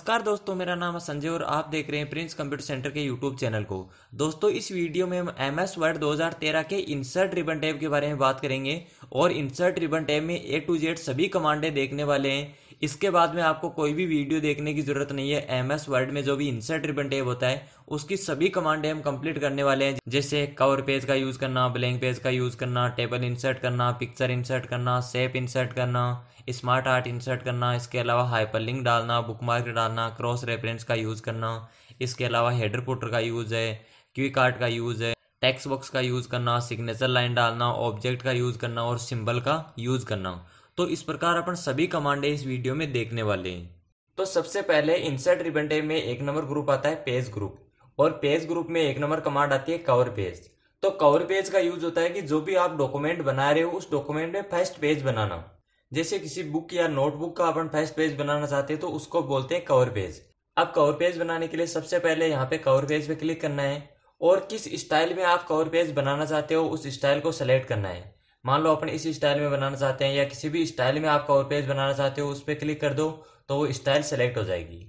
नमस्कार दोस्तों मेरा नाम है संजय और आप देख रहे हैं प्रिंस कंप्यूटर सेंटर के यूट्यूब चैनल को दोस्तों इस वीडियो में हम एम एस वर्ड दो के इंसर्ट रिबन टैब के बारे में बात करेंगे और इंसर्ट रिबन टैब में ए टू जेड सभी कमांडे देखने वाले हैं इसके बाद में आपको कोई भी वीडियो देखने की ज़रूरत नहीं है एम एस वर्ड में जो भी इंसर्ट रिबन टेप होता है उसकी सभी कमांड हम कंप्लीट करने वाले हैं जैसे कवर पेज का यूज़ करना ब्लैंक पेज का यूज़ करना टेबल इंसर्ट करना पिक्चर इंसर्ट करना सेप इंसर्ट करना स्मार्ट आर्ट इंसर्ट करना इसके अलावा हाइपर लिंक डालना बुक मार्क डालना क्रॉस रेफरेंस का यूज़ करना इसके अलावा हेडर पुटर का यूज़ है क्विक आर्ट का यूज़ है टेक्स्ट बॉक्स का यूज़ करना सिग्नेचर लाइन डालना ऑब्जेक्ट का यूज़ करना और सिंबल का यूज़ करना तो इस प्रकार अपन सभी कमांडे इस वीडियो में देखने वाले हैं तो सबसे पहले इंसर्ट रिबन में एक नंबर ग्रुप आता है पेज ग्रुप और पेज ग्रुप में एक नंबर कमांड आती है कवर पेज तो कवर पेज का यूज होता है कि जो भी आप डॉक्यूमेंट बना रहे हो उस डॉक्यूमेंट में फर्स्ट पेज बनाना जैसे किसी बुक या नोटबुक का अपन फर्स्ट पेज बनाना चाहते हैं तो उसको बोलते हैं कवर पेज अब कवर पेज बनाने के लिए सबसे पहले यहाँ पे कवर पेज पे क्लिक करना है और किस स्टाइल में आप कवर पेज बनाना चाहते हो उस स्टाइल को सेलेक्ट करना है मान लो अपने इस स्टाइल में बनाना चाहते हैं या किसी भी स्टाइल में आप कवर पेज बनाना चाहते हो उस पर क्लिक कर दो तो वो स्टाइल सेलेक्ट हो जाएगी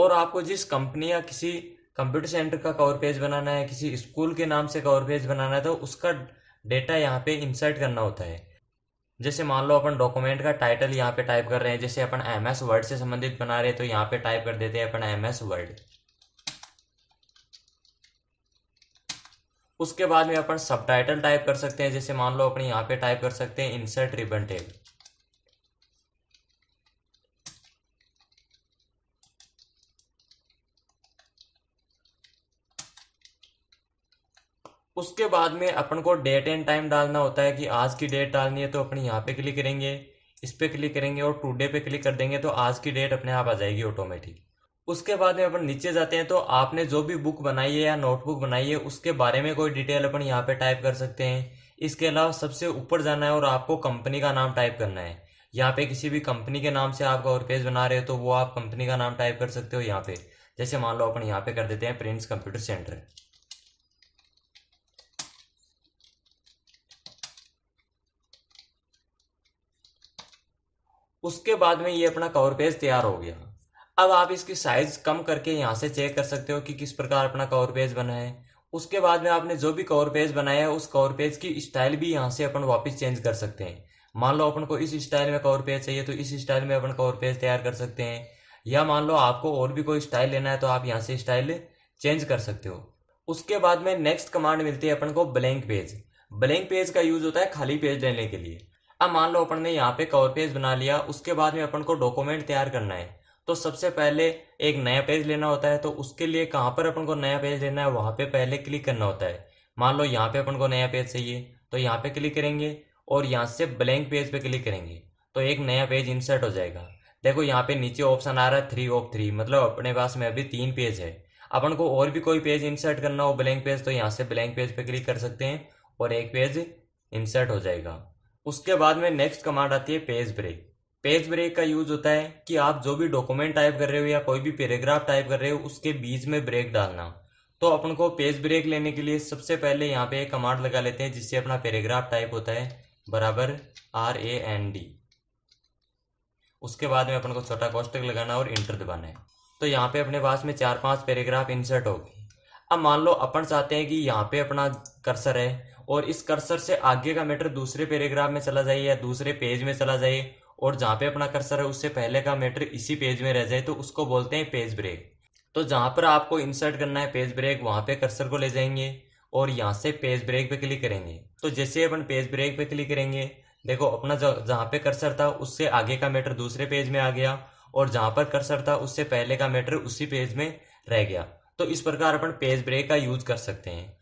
और आपको जिस कंपनी या किसी कंप्यूटर सेंटर का कवर पेज बनाना है किसी स्कूल के नाम से कवर पेज बनाना है तो उसका डेटा यहाँ पे इंसर्ट करना होता है जैसे मान लो अपन डॉक्यूमेंट का टाइटल यहाँ पे टाइप कर रहे हैं जैसे अपन एम वर्ड से संबंधित बना रहे हैं तो यहाँ पे टाइप कर देते हैं अपन एम वर्ड उसके बाद में अपन सब टाइटल टाइप कर सकते हैं जैसे मान लो अपन यहाँ पे टाइप कर सकते हैं इंसर्ट रिबन टेल उसके बाद में अपन को डेट एंड टाइम डालना होता है कि आज की डेट डालनी है तो अपन यहाँ पे क्लिक करेंगे इस पर क्लिक करेंगे और टुडे पे क्लिक कर देंगे तो आज की डेट अपने आप आ जाएगी ऑटोमेटिक उसके बाद में अपन नीचे जाते हैं तो आपने जो भी बुक बनाई है या नोटबुक बनाई है उसके बारे में कोई डिटेल अपन यहाँ पे टाइप कर सकते हैं इसके अलावा सबसे ऊपर जाना है और आपको कंपनी का नाम टाइप करना है यहाँ पे किसी भी कंपनी के नाम से आपका और पेज बना रहे हो तो वो आप कंपनी का नाम टाइप कर सकते हो यहाँ पे जैसे मान लो अपन यहाँ पे कर देते हैं प्रिंस कंप्यूटर सेंटर उसके बाद में ये अपना कवर पेज तैयार हो गया अब आप इसकी साइज कम करके यहाँ से चेक कर सकते हो कि किस प्रकार अपना कवर पेज बना है उसके बाद में आपने जो भी कवर पेज बनाया है उस कवर पेज की स्टाइल भी यहाँ से अपन वापस चेंज कर सकते हैं मान लो अपन को इस स्टाइल में कवर पेज चाहिए तो इस स्टाइल में अपन कवर पेज तैयार कर सकते हैं या मान लो आपको और भी कोई स्टाइल लेना है तो आप यहाँ से स्टाइल चेंज कर सकते हो उसके बाद में नेक्स्ट कमांड मिलती है अपन को ब्लैंक पेज ब्लैंक पेज का यूज होता है खाली पेज लेने के लिए अब मान लो अपन ने यहाँ पे कवर पेज बना लिया उसके बाद में अपन को डॉक्यूमेंट तैयार करना है तो सबसे पहले एक नया पेज लेना होता है तो उसके लिए कहाँ पर अपन को नया पेज लेना है वहाँ पे पहले क्लिक करना होता है मान लो यहाँ पे अपन को नया पेज चाहिए तो यहाँ पे क्लिक करेंगे और यहाँ से ब्लैंक पेज पे क्लिक करेंगे तो एक नया पेज इंसर्ट हो जाएगा देखो यहाँ पे नीचे ऑप्शन आ रहा है थ्री ऑफ थ्री मतलब अपने पास में अभी तीन पेज है अपन को और भी कोई पेज इंसर्ट करना हो ब्लैंक पेज तो यहाँ से ब्लैंक पेज पे क्लिक कर सकते हैं और एक पेज इंसर्ट हो जाएगा उसके बाद में नेक्स्ट कमांड आती है पेज ब्रेक पेज ब्रेक का यूज होता है कि आप जो भी डॉक्यूमेंट टाइप कर रहे हो या कोई भी पैराग्राफ टाइप कर रहे हो उसके बीच में ब्रेक डालना तो अपन को पेज ब्रेक लेने के लिए सबसे पहले यहाँ पे एक कमांड लगा लेते हैं जिससे अपना पैराग्राफ टाइप होता है बराबर आर ए एन डी उसके बाद में अपन को छोटा कोष्टक लगाना और इंटर दबाना है तो यहाँ पे अपने पास में चार पांच पैराग्राफ इंसर्ट हो गए अब मान लो अपन चाहते हैं कि यहाँ पे अपना कर्सर है और इस कर्सर से आगे का मैटर दूसरे पैराग्राफ में चला जाए या दूसरे पेज में चला जाए और जहाँ पे अपना कर्सर है उससे पहले का मैटर इसी पेज में रह जाए तो उसको बोलते हैं पेज ब्रेक तो जहाँ पर आपको इंसर्ट करना है पेज ब्रेक वहाँ पे कर्सर को ले जाएंगे और यहाँ से पेज ब्रेक पे क्लिक करेंगे तो जैसे अपन पेज ब्रेक पे क्लिक करेंगे देखो अपना जहाँ पे कर्सर था उससे आगे का मैटर दूसरे पेज में आ गया और जहाँ पर कर्सर था उससे पहले का मैटर उसी पेज में रह गया तो इस प्रकार अपन पेज ब्रेक का यूज कर सकते हैं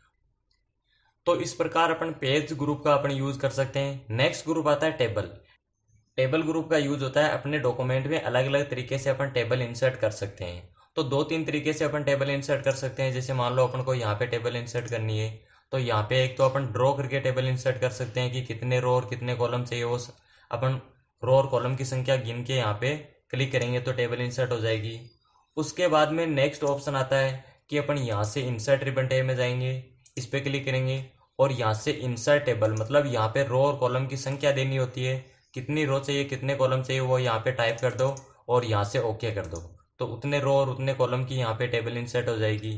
तो इस प्रकार अपन पेज ग्रुप का अपन यूज कर सकते हैं नेक्स्ट ग्रुप आता है टेबल टेबल ग्रुप का यूज होता है अपने डॉक्यूमेंट में अलग अलग तरीके से अपन टेबल इंसर्ट कर सकते हैं तो दो तीन तरीके से अपन टेबल इंसर्ट कर सकते हैं जैसे मान लो अपन को यहाँ पे टेबल इंसर्ट करनी है तो यहाँ पे एक तो अपन ड्रॉ करके टेबल इंसर्ट कर सकते हैं कि कितने रो और कितने कॉलम चाहिए वो अपन रो और कॉलम की संख्या गिन के यहाँ पे क्लिक करेंगे तो टेबल इंसर्ट हो जाएगी उसके बाद में नेक्स्ट ऑप्शन आता है कि अपन यहाँ से इंसर्ट रिबन टेब में जाएंगे इस पर क्लिक करेंगे और यहाँ से इंसर्ट टेबल मतलब यहाँ पे रो और कॉलम की संख्या देनी होती है कितनी रो चाहिए कितने कॉलम चाहिए वो यहाँ पे टाइप कर दो और यहाँ से ओके कर दो तो उतने रो और उतने कॉलम की यहाँ पे टेबल इंसर्ट हो जाएगी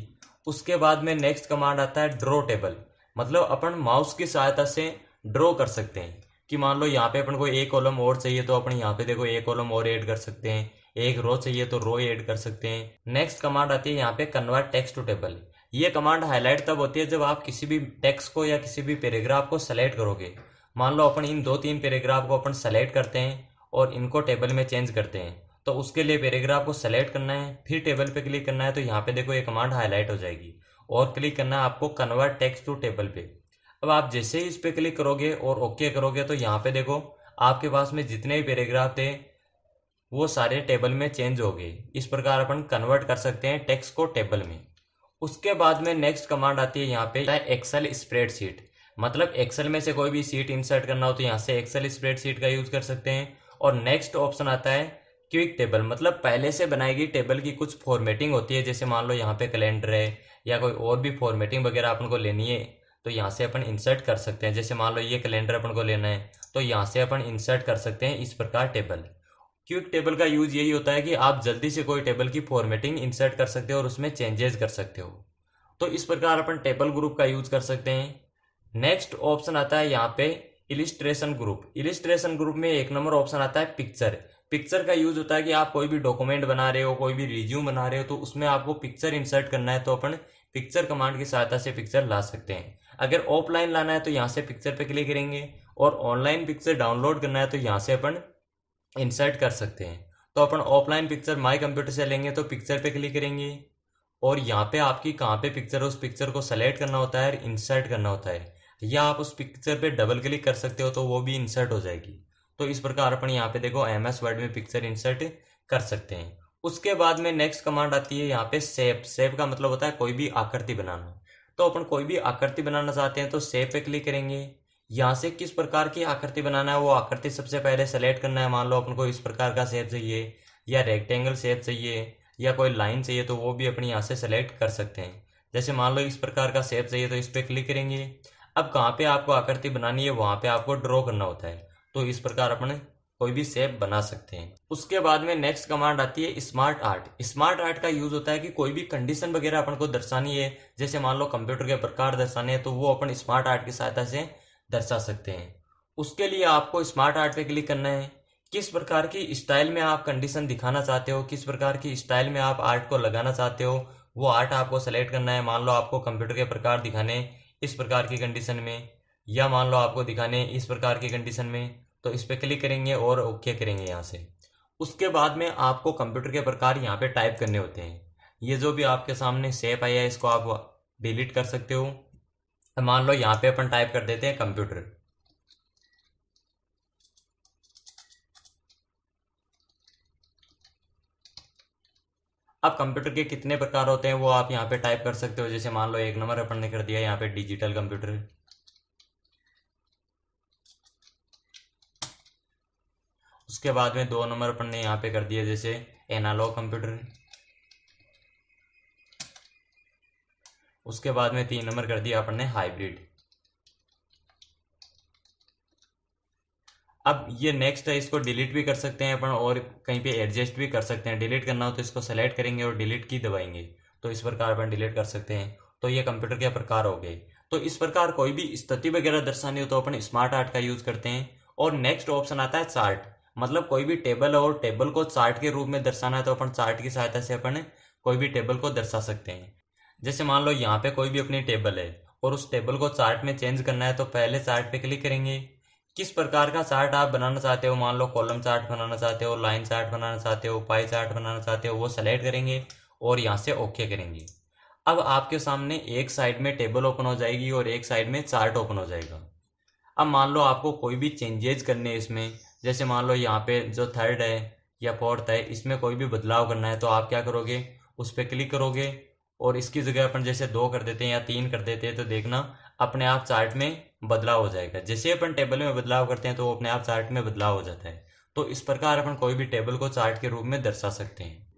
उसके बाद में नेक्स्ट कमांड आता है ड्रॉ टेबल मतलब अपन माउस की सहायता से ड्रॉ कर सकते हैं कि मान लो यहाँ पे अपन को एक कॉलम और चाहिए तो अपन यहाँ पे देखो एक कॉलम और ऐड कर सकते हैं एक रो चाहिए तो रो ऐड कर सकते हैं नेक्स्ट कमांड आती है यहाँ पे कन्वर्ट टेक्स्ट टू टेबल ये कमांड हाईलाइट तब होती है जब आप किसी भी टेक्स्ट को या किसी भी पैराग्राफ को सेलेक्ट करोगे मान लो अपन इन दो तीन पैराग्राफ को अपन सेलेक्ट करते हैं और इनको टेबल में चेंज करते हैं तो उसके लिए पैराग्राफ को सेलेक्ट करना है फिर टेबल पे क्लिक करना है तो यहाँ पे देखो ये कमांड हाईलाइट हो जाएगी और क्लिक करना है आपको कन्वर्ट टेक्स्ट टू टेबल पे अब आप जैसे ही इस पर क्लिक करोगे और ओके करोगे तो यहाँ पे देखो आपके पास में जितने भी पैराग्राफ थे वो सारे टेबल में चेंज हो गए इस प्रकार अपन कन्वर्ट कर सकते हैं टेक्स्ट को टेबल में उसके बाद में नेक्स्ट कमांड आती है यहाँ पे एक्सेल स्प्रेडशीट मतलब एक्सेल में से कोई भी सीट इंसर्ट करना हो तो यहाँ से एक्सेल स्प्रेडशीट का यूज़ कर सकते हैं और नेक्स्ट ऑप्शन आता है क्विक टेबल मतलब पहले से बनाई गई टेबल की कुछ फॉर्मेटिंग होती है जैसे मान लो यहाँ पे कैलेंडर है या कोई और भी फॉर्मेटिंग वगैरह अपन को लेनी है तो यहाँ से अपन इंसर्ट कर सकते हैं जैसे मान लो ये कैलेंडर अपन को लेना है तो यहाँ से अपन इंसर्ट कर सकते हैं इस प्रकार टेबल क्विक टेबल का यूज़ यही होता है कि आप जल्दी से कोई टेबल की फॉर्मेटिंग इंसर्ट कर सकते हो और उसमें चेंजेस कर सकते हो तो इस प्रकार अपन टेबल ग्रुप का यूज़ कर सकते हैं नेक्स्ट ऑप्शन आता है यहाँ पे इलिस्ट्रेशन ग्रुप इलिस्ट्रेशन ग्रुप में एक नंबर ऑप्शन आता है पिक्चर पिक्चर का यूज होता है कि आप कोई भी डॉक्यूमेंट बना रहे हो कोई भी रिज्यूम बना रहे हो तो उसमें आपको पिक्चर इंसर्ट करना है तो अपन पिक्चर कमांड की सहायता से पिक्चर ला सकते हैं अगर ऑफलाइन लाना है तो यहाँ से पिक्चर पे क्लिक करेंगे और ऑनलाइन पिक्चर डाउनलोड करना है तो यहाँ से अपन इंसर्ट कर सकते हैं तो अपन ऑफलाइन पिक्चर माई कंप्यूटर से लेंगे तो पिक्चर पे क्लिक करेंगे और यहाँ पे आपकी कहाँ पे पिक्चर है उस पिक्चर को सेलेक्ट करना होता है और इंसर्ट करना होता है या आप उस पिक्चर पे डबल क्लिक कर सकते हो तो वो भी इंसर्ट हो जाएगी तो इस प्रकार अपन यहाँ पे देखो एम एस वर्ड में पिक्चर इंसर्ट कर सकते हैं उसके बाद में नेक्स्ट कमांड आती है यहाँ पे सेप सेप का मतलब होता है कोई भी आकृति बनाना तो अपन कोई भी आकृति बनाना चाहते हैं तो सेप पे क्लिक करेंगे यहाँ से किस प्रकार की आकृति बनाना है वो आकृति सबसे पहले सेलेक्ट करना है मान लो अपन को इस प्रकार का सेप चाहिए या रेक्टेंगल सेप चाहिए या कोई लाइन चाहिए तो वो भी अपन यहाँ से सेलेक्ट कर सकते हैं जैसे मान लो इस प्रकार का सेप चाहिए तो इस पर क्लिक करेंगे अब कहाँ पे आपको आकृति बनानी है वहां पे आपको ड्रॉ करना होता है तो इस प्रकार अपने कोई भी शेप बना सकते हैं उसके बाद में नेक्स्ट कमांड आती है स्मार्ट आर्ट स्मार्ट आर्ट का यूज होता है कि कोई भी कंडीशन वगैरह अपन को दर्शानी है जैसे मान लो कंप्यूटर के प्रकार दर्शाने हैं तो वो अपन स्मार्ट आर्ट की सहायता से दर्शा सकते हैं उसके लिए आपको स्मार्ट आर्ट पे क्लिक करना है किस प्रकार की स्टाइल में आप कंडीशन दिखाना चाहते हो किस प्रकार की स्टाइल में आप आर्ट को लगाना चाहते हो वो आर्ट आपको सेलेक्ट करना है मान लो आपको कंप्यूटर के प्रकार दिखाने इस प्रकार की कंडीशन में या मान लो आपको दिखाने इस प्रकार की कंडीशन में तो इस पर क्लिक करेंगे और ओके करेंगे यहाँ से उसके बाद में आपको कंप्यूटर के प्रकार यहाँ पे टाइप करने होते हैं ये जो भी आपके सामने सेप आया है इसको आप डिलीट कर सकते हो मान लो यहाँ पे अपन टाइप कर देते हैं कंप्यूटर अब कंप्यूटर के कितने प्रकार होते हैं वो आप यहाँ पे टाइप कर सकते हो जैसे मान लो एक नंबर अपन ने कर दिया यहाँ पे डिजिटल कंप्यूटर उसके बाद में दो नंबर अपन ने यहाँ पे कर दिया जैसे एनालॉग कंप्यूटर उसके बाद में तीन नंबर कर दिया अपन ने हाइब्रिड अब ये नेक्स्ट है इसको डिलीट भी कर सकते हैं अपन और कहीं पे एडजस्ट भी कर सकते हैं डिलीट करना हो तो इसको सेलेक्ट करेंगे और डिलीट की दबाएंगे तो इस प्रकार अपन डिलीट कर सकते हैं तो ये कंप्यूटर के प्रकार हो गए तो इस प्रकार कोई भी स्थिति वगैरह दर्शानी हो तो अपन स्मार्ट आर्ट का यूज करते हैं और नेक्स्ट ऑप्शन आता है चार्ट मतलब कोई भी टेबल और टेबल को चार्ट के रूप में दर्शाना है तो अपन चार्ट की सहायता से अपन कोई भी टेबल को दर्शा सकते हैं जैसे मान लो यहाँ पे कोई भी अपनी टेबल है और उस टेबल को चार्ट में चेंज करना है तो पहले चार्ट पे क्लिक करेंगे किस प्रकार का चार्ट आप बनाना चाहते हो मान लो कॉलम चार्ट बनाना चाहते हो लाइन चार्ट बनाना चाहते हो पाई चार्ट बनाना चाहते हो वो सेलेक्ट करेंगे और यहाँ से ओके करेंगे अब आपके सामने एक साइड में टेबल ओपन हो जाएगी और एक साइड में चार्ट ओपन हो जाएगा अब मान लो आपको कोई भी चेंजेज करने इसमें जैसे मान लो यहाँ पे जो थर्ड है या फोर्थ है इसमें कोई भी बदलाव करना है तो आप क्या करोगे उस पर क्लिक करोगे और इसकी जगह अपन जैसे दो कर देते हैं या तीन कर देते हैं तो देखना अपने आप चार्ट में बदलाव हो जाएगा जैसे अपन टेबल में बदलाव करते हैं तो वो अपने आप चार्ट में बदलाव हो जाता है तो इस प्रकार अपन कोई भी टेबल को चार्ट के रूप में दर्शा सकते हैं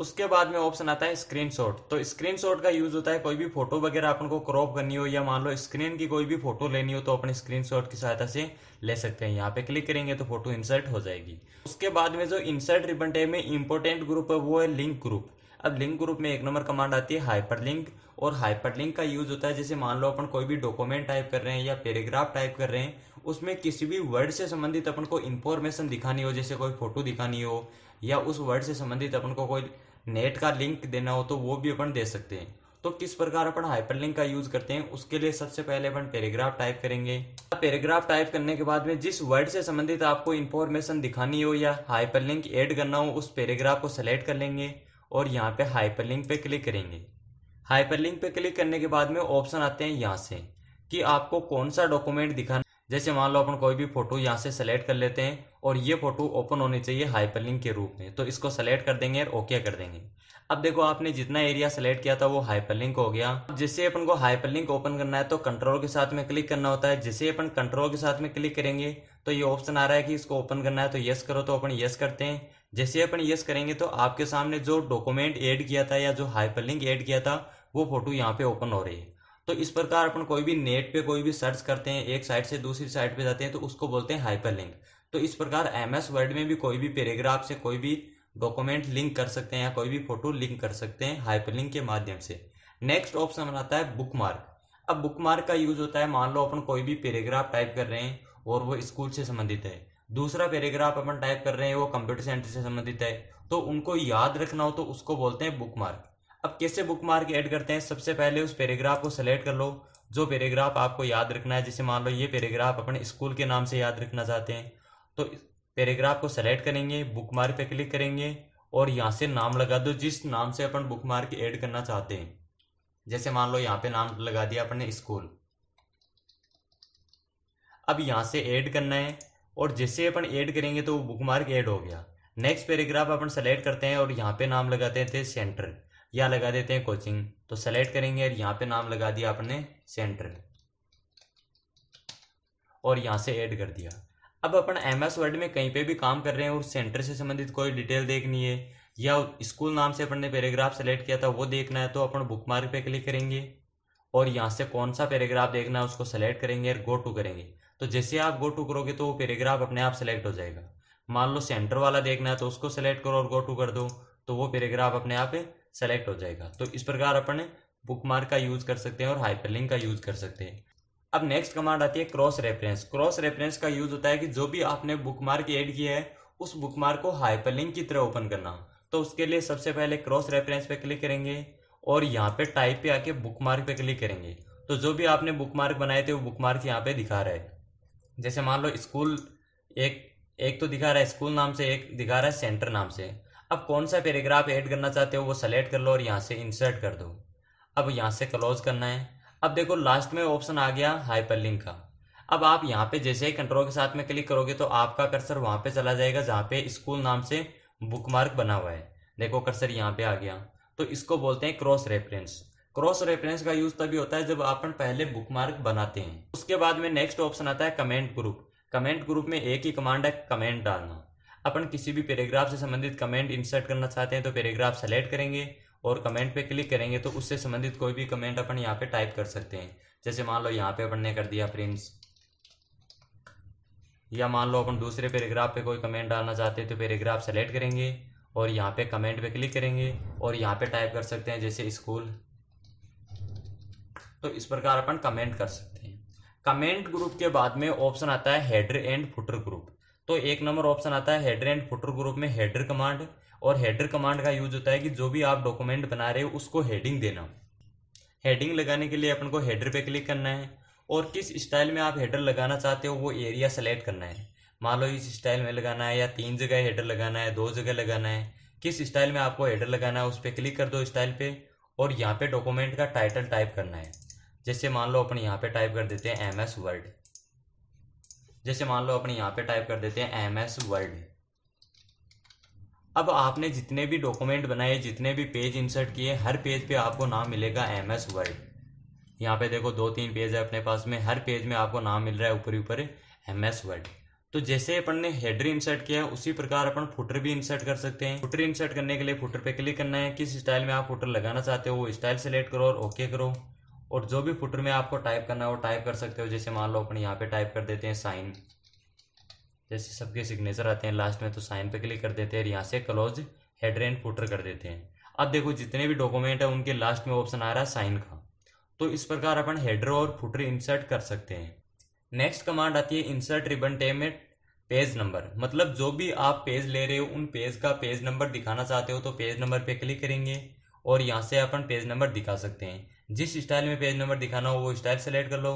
उसके बाद में ऑप्शन आता है स्क्रीनशॉट तो स्क्रीनशॉट का यूज होता है कोई भी फोटो वगैरह अपन को क्रॉप करनी हो या मान लो स्क्रीन की कोई भी फोटो लेनी हो तो अपन स्क्रीनशॉट की सहायता से ले सकते हैं यहाँ पे क्लिक करेंगे तो फोटो इंसर्ट हो जाएगी उसके बाद में जो इंसर्ट रिबन टाइम में इंपोर्टेंट ग्रुप है वो है लिंक ग्रुप अब लिंक ग्रुप में एक नंबर कमांड आती है हाइपरलिंक और हाइपरलिंक का यूज होता है जैसे मान लो अपन कोई भी डॉक्यूमेंट टाइप कर रहे हैं या पैराग्राफ टाइप कर रहे हैं उसमें किसी भी वर्ड से संबंधित अपन को इन्फॉर्मेशन दिखानी हो जैसे कोई फोटो दिखानी हो या उस वर्ड से संबंधित अपन को कोई नेट का लिंक देना हो तो वो भी अपन दे सकते हैं तो किस प्रकार अपन हाइपरलिंक का यूज करते हैं उसके लिए सबसे पहले अपन पैराग्राफ टाइप करेंगे पैराग्राफ टाइप करने के बाद में जिस वर्ड से संबंधित आपको इन्फॉर्मेशन दिखानी हो या हाइपरलिंक ऐड करना हो उस पैराग्राफ को सेलेक्ट कर लेंगे और यहाँ पे हाइपरलिंक पे क्लिक करेंगे हाइपरलिंक पे क्लिक करने के बाद में ऑप्शन आते हैं यहाँ से कि आपको कौन सा डॉक्यूमेंट दिखाना जैसे मान लो अपन कोई भी फोटो यहाँ से सेलेक्ट कर लेते हैं और ये फोटो ओपन होनी चाहिए हाइपरलिंक के रूप में तो इसको सेलेक्ट कर देंगे और ओके कर देंगे अब देखो आपने जितना एरिया सेलेक्ट किया था वो हाइपरलिंक हो गया जिससे अपन को हाइपरलिंक ओपन करना है तो कंट्रोल के साथ में क्लिक करना होता है जिसे अपन कंट्रोल के साथ में क्लिक करेंगे तो ये ऑप्शन आ रहा है कि इसको ओपन करना है तो यस करो तो अपन यस करते हैं जैसे अपन यस करेंगे तो आपके सामने जो डॉक्यूमेंट ऐड किया था या जो हाइपरलिंक ऐड किया था वो फोटो यहाँ पे ओपन हो रही है तो इस प्रकार अपन कोई भी नेट पे कोई भी सर्च करते हैं एक साइड से दूसरी साइड पे जाते हैं तो उसको बोलते हैं हाइपरलिंक तो इस प्रकार एम एस वर्ड में भी कोई भी पैराग्राफ से कोई भी डॉक्यूमेंट लिंक कर सकते हैं या कोई भी फोटो लिंक कर सकते हैं हाइपरलिंक के माध्यम से नेक्स्ट ऑप्शन बनाता है मार्क अब मार्क का यूज होता है मान लो अपन कोई भी पैराग्राफ टाइप कर रहे हैं और वो स्कूल से संबंधित है दूसरा पैराग्राफ अपन टाइप कर रहे हैं वो कंप्यूटर साइंस से संबंधित है तो उनको याद रखना हो तो उसको बोलते हैं बुक मार्क अब कैसे बुक मार्क ऐड करते हैं सबसे पहले उस पैराग्राफ को सेलेक्ट कर लो जो पैराग्राफ आपको याद रखना है जैसे मान लो ये पैराग्राफ अपने स्कूल के नाम से याद रखना चाहते हैं तो पैराग्राफ को सेलेक्ट करेंगे बुक मार्क पर क्लिक करेंगे और यहाँ से नाम लगा दो जिस नाम से अपन बुक मार्क ऐड करना चाहते हैं जैसे मान लो यहाँ पे नाम लगा दिया अपने स्कूल अब यहाँ से ऐड करना है और जैसे अपन ऐड करेंगे तो वो बुक मार्क ऐड हो गया नेक्स्ट पैराग्राफ अपन सेलेक्ट करते हैं और यहाँ पे नाम लगाते थे सेंटर या लगा देते हैं कोचिंग तो सेलेक्ट करेंगे और यहाँ पे नाम लगा दिया आपने सेंटर और यहाँ से ऐड कर दिया अब अपन एम एस वर्ड में कहीं पे भी काम कर रहे हैं और सेंटर से संबंधित कोई डिटेल देखनी है या स्कूल नाम से अपन ने पैराग्राफ सेलेक्ट किया था वो देखना है तो अपन बुक मार्क पे क्लिक करेंगे और यहाँ से कौन सा पैराग्राफ देखना है उसको सेलेक्ट करेंगे और गो टू करेंगे तो जैसे आप गो टू करोगे तो वो पैराग्राफ अपने आप सेलेक्ट हो जाएगा मान लो सेंटर वाला देखना है तो उसको सेलेक्ट करो और गो टू कर दो तो वो पैराग्राफ अपने आप सेलेक्ट हो जाएगा तो इस प्रकार अपन बुक मार्क का यूज कर सकते हैं और हाइपरलिंक का यूज कर सकते हैं अब नेक्स्ट कमांड आती है क्रॉस रेफरेंस क्रॉस रेफरेंस का यूज होता है कि जो भी आपने बुक मार्क एड किया है उस बुक मार्क को हाइपरलिंक की तरह ओपन करना तो उसके लिए सबसे पहले क्रॉस रेफरेंस पे क्लिक करेंगे और यहाँ पे टाइप पे आके बुक मार्क पे क्लिक करेंगे तो जो भी आपने बुक मार्क बनाए थे वो बुक मार्क यहाँ पे दिखा रहा है जैसे मान लो स्कूल एक एक तो दिखा रहा है स्कूल नाम से एक दिखा रहा है सेंटर नाम से अब कौन सा पैराग्राफ ऐड करना चाहते हो वो सेलेक्ट कर लो और यहाँ से इंसर्ट कर दो अब यहाँ से क्लोज करना है अब देखो लास्ट में ऑप्शन आ गया हाइपरलिंक का अब आप यहाँ पे जैसे ही कंट्रोल के साथ में क्लिक करोगे तो आपका कर्सर वहाँ पे चला जाएगा जहाँ पे स्कूल नाम से बुकमार्क बना हुआ है देखो कर्सर यहाँ पे आ गया तो इसको बोलते हैं क्रॉस रेफरेंस क्रॉस रेफरेंस का यूज तभी होता है जब अपन पहले बुकमार्क बनाते हैं उसके बाद में नेक्स्ट ऑप्शन आता है कमेंट ग्रुप कमेंट ग्रुप में एक ही कमांड है कमेंट डालना अपन किसी भी पैराग्राफ से संबंधित कमेंट इंसर्ट करना चाहते हैं तो पैराग्राफ सेलेक्ट करेंगे और कमेंट पे क्लिक करेंगे तो उससे संबंधित कोई भी कमेंट अपन यहाँ पे टाइप कर सकते हैं जैसे मान लो यहाँ पे अपन ने कर दिया प्रिंस या मान लो अपन दूसरे पैराग्राफ पे कोई कमेंट डालना चाहते हैं तो पैराग्राफ सेलेक्ट करेंगे और यहाँ पे कमेंट पे क्लिक करेंगे और यहाँ पे टाइप कर सकते हैं जैसे स्कूल तो इस प्रकार अपन कमेंट कर सकते हैं कमेंट ग्रुप के बाद में ऑप्शन आता है हेडर एंड फुटर ग्रुप तो एक नंबर ऑप्शन आता है हेडर एंड फुटर ग्रुप में हेडर कमांड और हेडर कमांड का यूज होता है कि जो भी आप डॉक्यूमेंट बना रहे हो उसको हेडिंग देना हेडिंग लगाने के लिए अपन को हेडर पे क्लिक करना है और किस स्टाइल में आप हेडर लगाना चाहते हो वो एरिया सेलेक्ट करना है मान लो इस स्टाइल में लगाना है या तीन जगह हेडर लगाना है दो जगह लगाना है किस स्टाइल में आपको हेडर लगाना है उस पर क्लिक कर दो स्टाइल पे और यहाँ पे डॉक्यूमेंट का टाइटल टाइप करना है जैसे मान लो अपन यहाँ पे टाइप कर देते हैं एम एस वर्ड जैसे मान लो अपन यहाँ पे टाइप कर देते हैं एम एस वर्ड अब आपने जितने भी डॉक्यूमेंट बनाए जितने भी पेज इंसर्ट किए हर पेज पे आपको नाम मिलेगा एम एस वर्ड यहाँ पे देखो दो तीन पेज है अपने पास में हर पेज में आपको नाम मिल रहा है ऊपर ऊपर एम एस वर्ड तो जैसे अपन ने हेडर इंसर्ट किया है उसी प्रकार अपन फुटर भी इंसर्ट कर सकते हैं फुटर इंसर्ट करने के लिए फुटर पे क्लिक करना है किस स्टाइल में आप फुटर लगाना चाहते हो वो स्टाइल सेलेक्ट करो और ओके करो और जो भी फुटर में आपको टाइप करना है वो टाइप कर सकते हो जैसे मान लो अपन यहाँ पे टाइप कर देते हैं साइन जैसे सबके सिग्नेचर आते हैं लास्ट में तो साइन पे क्लिक कर देते हैं और यहाँ से क्लोज हेडर एंड फुटर कर देते हैं अब देखो जितने भी डॉक्यूमेंट है उनके लास्ट में ऑप्शन आ रहा है साइन का तो इस प्रकार अपन हेडर और फुटर इंसर्ट कर सकते हैं नेक्स्ट कमांड आती है इंसर्ट रिबन टेम में पेज नंबर मतलब जो भी आप पेज ले रहे हो उन पेज का पेज नंबर दिखाना चाहते हो तो पेज नंबर पे क्लिक करेंगे और यहाँ से अपन पेज नंबर दिखा सकते हैं जिस स्टाइल में पेज नंबर दिखाना हो वो स्टाइल सेलेक्ट कर लो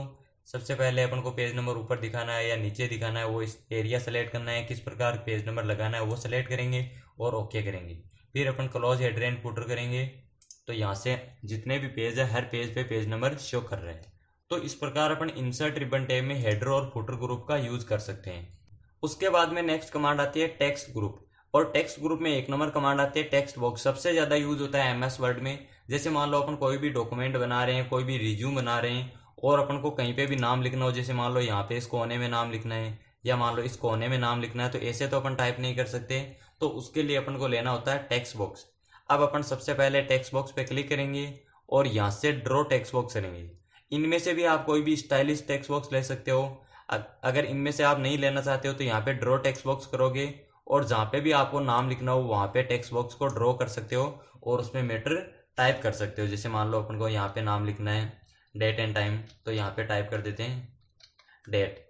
सबसे पहले अपन को पेज नंबर ऊपर दिखाना है या नीचे दिखाना है वो इस एरिया सेलेक्ट करना है किस प्रकार पेज नंबर लगाना है वो सेलेक्ट करेंगे और ओके करेंगे फिर अपन क्लोज हेडर एंड फुटर करेंगे तो यहाँ से जितने भी पेज है हर पेज पे पेज नंबर शो कर रहे हैं तो इस प्रकार अपन इंसर्ट रिबन टैब में हेडर और फुटर ग्रुप का यूज कर सकते हैं उसके बाद में नेक्स्ट कमांड आती है टेक्स्ट ग्रुप और टेक्स्ट ग्रुप में एक नंबर कमांड आते हैं टेक्स्ट बॉक्स सबसे ज़्यादा यूज होता है एमएस वर्ड में जैसे मान लो अपन कोई भी डॉक्यूमेंट बना रहे हैं कोई भी रिज्यूम बना रहे हैं और अपन को कहीं पे भी नाम लिखना हो जैसे मान लो यहाँ पे इस कोने में नाम लिखना है या मान लो इस कोने में नाम लिखना है तो ऐसे तो अपन टाइप नहीं कर सकते तो उसके लिए अपन को लेना होता है टेक्स्ट बॉक्स अब अपन सबसे पहले टेक्स्ट बॉक्स पे क्लिक करेंगे और यहाँ से ड्रॉ टेक्स्ट बॉक्स करेंगे इनमें से भी आप कोई भी स्टाइलिश टेक्स्ट बॉक्स ले सकते हो अगर इनमें से आप नहीं लेना चाहते हो तो यहाँ पे ड्रॉ टेक्स्ट बॉक्स करोगे और जहाँ पे भी आपको नाम लिखना हो वहाँ पे टेक्स्ट बॉक्स को ड्रॉ कर सकते हो और उसमें मैटर टाइप कर सकते हो जैसे मान लो अपन को यहाँ पे नाम लिखना है डेट एंड टाइम तो यहाँ पे टाइप कर देते हैं डेट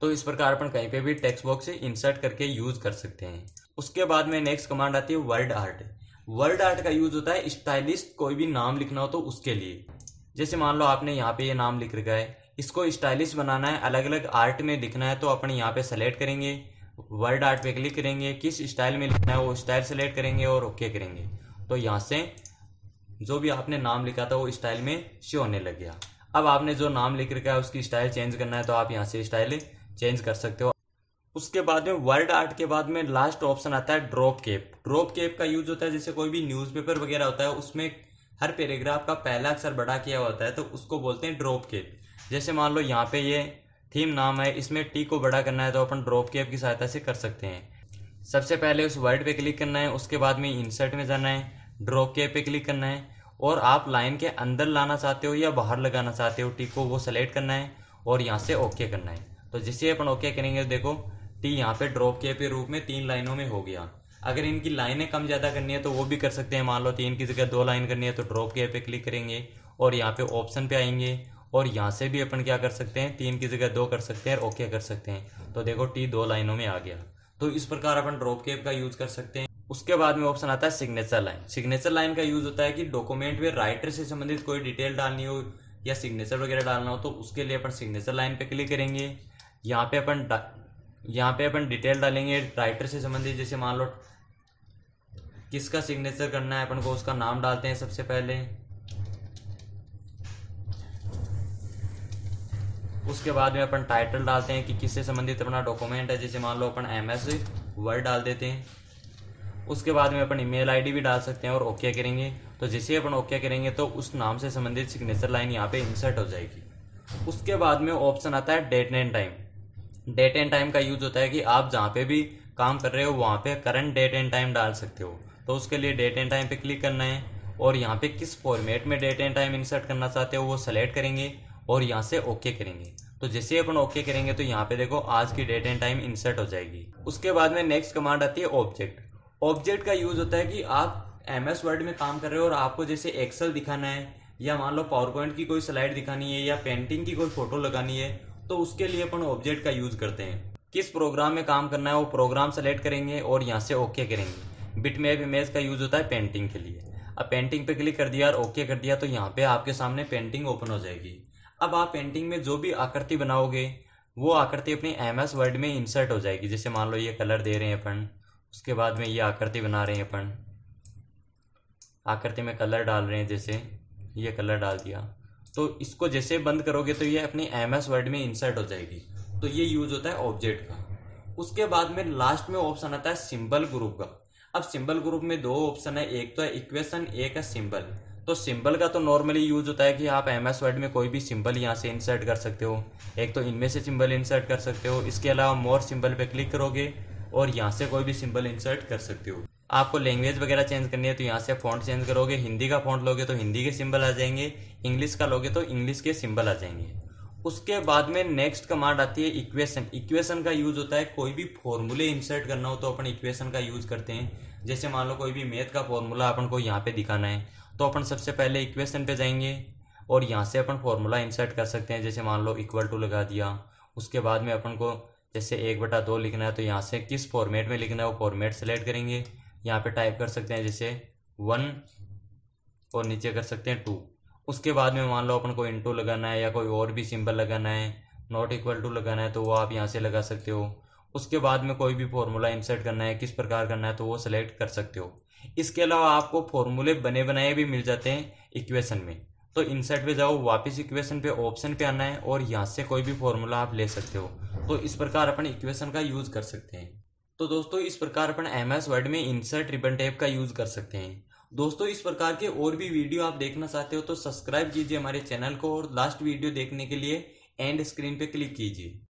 तो इस प्रकार अपन कहीं पे भी टेक्स्ट बॉक्स इंसर्ट करके यूज कर सकते हैं उसके बाद में नेक्स्ट कमांड आती है वर्ल्ड आर्ट वर्ल्ड आर्ट का यूज होता है स्टाइलिश कोई भी नाम लिखना हो तो उसके लिए जैसे मान लो आपने यहाँ पे ये नाम लिख रखा है इसको स्टाइलिश बनाना है अलग अलग आर्ट में लिखना है तो अपन यहाँ पे सेलेक्ट करेंगे वर्ड आर्ट पे क्लिक करेंगे किस स्टाइल में लिखना है वो स्टाइल सेलेक्ट करेंगे और ओके करेंगे तो यहाँ से जो भी आपने नाम लिखा था वो स्टाइल में शो होने लग गया अब आपने जो नाम लिख रखा है उसकी स्टाइल चेंज करना है तो आप यहाँ से स्टाइल चेंज कर सकते हो उसके बाद में वर्ड आर्ट के बाद में लास्ट ऑप्शन आता है ड्रॉप केप ड्रॉप केप का यूज होता है जैसे कोई भी न्यूज़पेपर वगैरह होता है उसमें हर पैराग्राफ का पहला अक्षर बड़ा किया होता है तो उसको बोलते हैं ड्रॉप केप जैसे मान लो यहाँ पे ये थीम नाम है इसमें टी को बड़ा करना है तो अपन ड्रॉप की की सहायता से कर सकते हैं सबसे पहले उस वर्ड पे क्लिक करना है उसके बाद में इंसर्ट में जाना है ड्रॉप के पे क्लिक करना है और आप लाइन के अंदर लाना चाहते हो या बाहर लगाना चाहते हो टी को वो सेलेक्ट करना है और यहाँ से ओके करना है तो जिससे अपन ओके करेंगे तो देखो टी यहाँ पे ड्रॉप के पे रूप में तीन लाइनों में हो गया अगर इनकी लाइनें कम ज़्यादा करनी है तो वो भी कर सकते हैं मान लो तीन की जगह दो लाइन करनी है तो ड्रॉप के पे क्लिक करेंगे और यहाँ पे ऑप्शन पे आएंगे और यहाँ से भी अपन क्या कर सकते हैं तीन की जगह दो कर सकते हैं और ओके कर सकते हैं तो देखो टी दो लाइनों में आ गया तो इस प्रकार अपन ड्रॉप केप का यूज कर सकते हैं उसके बाद में ऑप्शन आता है सिग्नेचर लाइन सिग्नेचर लाइन का यूज होता है कि डॉक्यूमेंट में राइटर से संबंधित कोई डिटेल डालनी हो या सिग्नेचर वगैरह डालना हो तो उसके लिए अपन सिग्नेचर लाइन पे क्लिक करेंगे यहाँ पे अपन यहाँ पे अपन डिटेल डालेंगे राइटर से संबंधित जैसे मान लो किसका सिग्नेचर करना है अपन को उसका नाम डालते हैं सबसे पहले उसके बाद में अपन टाइटल डालते हैं कि किससे संबंधित अपना डॉक्यूमेंट है जैसे मान लो अपन एम एस वर्ड डाल देते हैं उसके बाद में अपन ईमेल आईडी भी डाल सकते हैं और ओके करेंगे तो जैसे अपन ओके करेंगे तो उस नाम से संबंधित सिग्नेचर लाइन यहाँ पे इंसर्ट हो जाएगी उसके बाद में ऑप्शन आता है date and time date and time का यूज होता है कि आप जहाँ पे भी काम कर रहे हो वहाँ पे करंट डेट एंड टाइम डाल सकते हो तो उसके लिए डेट एंड टाइम पे क्लिक करना है और यहाँ पे किस फॉर्मेट में डेट एंड टाइम इंसर्ट करना चाहते हो वो सेलेक्ट करेंगे और यहाँ से ओके करेंगे तो जैसे ही अपन ओके करेंगे तो यहाँ पे देखो आज की डेट एंड टाइम इंसर्ट हो जाएगी उसके बाद में नेक्स्ट कमांड आती है ऑब्जेक्ट ऑब्जेक्ट का यूज होता है कि आप एम एस वर्ड में काम कर रहे हो और आपको जैसे एक्सेल दिखाना है या मान लो पावर पॉइंट की कोई स्लाइड दिखानी है या पेंटिंग की कोई फोटो लगानी है तो उसके लिए अपन ऑब्जेक्ट का यूज करते हैं किस प्रोग्राम में काम करना है वो प्रोग्राम सेलेक्ट करेंगे और यहाँ से ओके करेंगे बिटमैप इमेज का यूज होता है पेंटिंग के लिए अब पेंटिंग पे क्लिक कर दिया और ओके कर दिया तो यहाँ पे आपके सामने पेंटिंग ओपन हो जाएगी अब आप पेंटिंग में जो भी आकृति बनाओगे वो आकृति अपने एम एस वर्ड में इंसर्ट हो जाएगी जैसे मान लो ये कलर दे रहे हैं अपन उसके बाद में ये आकृति बना रहे हैं अपन आकृति में कलर डाल रहे हैं जैसे ये कलर डाल दिया तो इसको जैसे बंद करोगे तो ये अपने एम एस वर्ड में इंसर्ट हो जाएगी तो ये यूज होता है ऑब्जेक्ट का उसके बाद में लास्ट में ऑप्शन आता है सिंबल ग्रुप का अब सिंबल ग्रुप में दो ऑप्शन है एक तो है इक्वेशन एक है सिंबल तो सिंबल का तो नॉर्मली यूज होता है कि आप एम एस वर्ड में कोई भी सिंबल यहाँ से इंसर्ट कर सकते हो एक तो इनमें से सिंबल इंसर्ट कर सकते हो इसके अलावा मोर सिंबल पे क्लिक करोगे और यहाँ से कोई भी सिंबल इंसर्ट कर सकते हो आपको लैंग्वेज वगैरह चेंज करनी है तो यहाँ से फॉन्ट चेंज करोगे हिंदी का फॉन्ट लोगे तो हिंदी के सिंबल आ जाएंगे इंग्लिश का लोगे तो इंग्लिश के सिंबल आ जाएंगे उसके बाद में नेक्स्ट कमांड आती है इक्वेशन इक्वेशन का यूज होता है कोई भी फॉर्मूले इंसर्ट करना हो तो अपन इक्वेशन का यूज करते हैं जैसे मान लो कोई भी मैथ का फॉर्मूला अपन को यहाँ पे दिखाना है तो अपन सबसे पहले इक्वेशन पे जाएंगे और यहाँ से अपन फॉर्मूला इंसर्ट कर सकते हैं जैसे मान लो इक्वल टू लगा दिया उसके बाद में अपन को जैसे एक बटा दो लिखना है तो यहाँ से किस फॉर्मेट में लिखना है वो फॉर्मेट सेलेक्ट करेंगे यहाँ पे टाइप कर सकते हैं जैसे वन और नीचे कर सकते हैं टू उसके बाद में मान लो अपन को इंटू लगाना है या कोई और भी सिंबल लगाना है नॉट इक्वल टू लगाना है तो वो आप यहाँ से लगा सकते हो उसके बाद में कोई भी फॉर्मूला इंसर्ट करना है किस प्रकार करना है तो वो सिलेक्ट कर सकते हो इसके अलावा आपको फॉर्मूले बने बनाए भी मिल जाते हैं इक्वेशन में तो इनसेट पे जाओ वापस इक्वेशन पे ऑप्शन पे आना है और यहाँ से कोई भी फॉर्मूला आप ले सकते हो तो इस प्रकार अपन इक्वेशन का यूज़ कर सकते हैं तो दोस्तों इस प्रकार अपन एम एस वर्ड में इंसर्ट रिबन टेप का यूज़ कर सकते हैं दोस्तों इस प्रकार के और भी वीडियो आप देखना चाहते हो तो सब्सक्राइब कीजिए हमारे चैनल को और लास्ट वीडियो देखने के लिए एंड स्क्रीन पे क्लिक कीजिए